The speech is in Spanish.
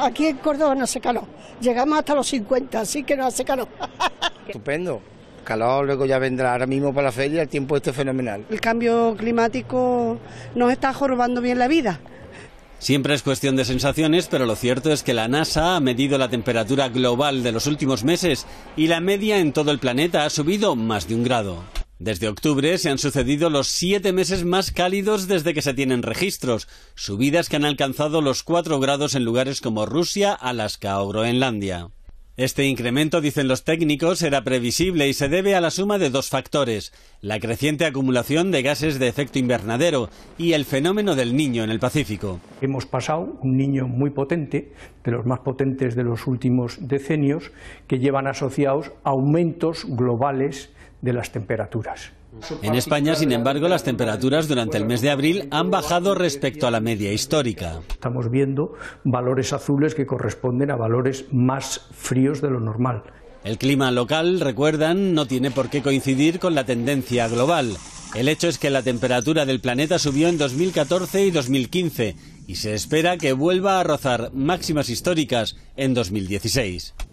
aquí en Córdoba no hace calor. Llegamos hasta los 50, así que no hace calor. Estupendo. Calor, luego ya vendrá ahora mismo para la feria, el tiempo este fenomenal. El cambio climático nos está jorobando bien la vida. Siempre es cuestión de sensaciones, pero lo cierto es que la NASA ha medido la temperatura global de los últimos meses y la media en todo el planeta ha subido más de un grado. Desde octubre se han sucedido los siete meses más cálidos desde que se tienen registros, subidas que han alcanzado los cuatro grados en lugares como Rusia, Alaska o Groenlandia. Este incremento, dicen los técnicos, era previsible y se debe a la suma de dos factores, la creciente acumulación de gases de efecto invernadero y el fenómeno del niño en el Pacífico. Hemos pasado un niño muy potente, de los más potentes de los últimos decenios, que llevan asociados aumentos globales de las temperaturas. En España, sin embargo, las temperaturas durante el mes de abril han bajado respecto a la media histórica. Estamos viendo valores azules que corresponden a valores más fríos de lo normal. El clima local, recuerdan, no tiene por qué coincidir con la tendencia global. El hecho es que la temperatura del planeta subió en 2014 y 2015 y se espera que vuelva a rozar máximas históricas en 2016.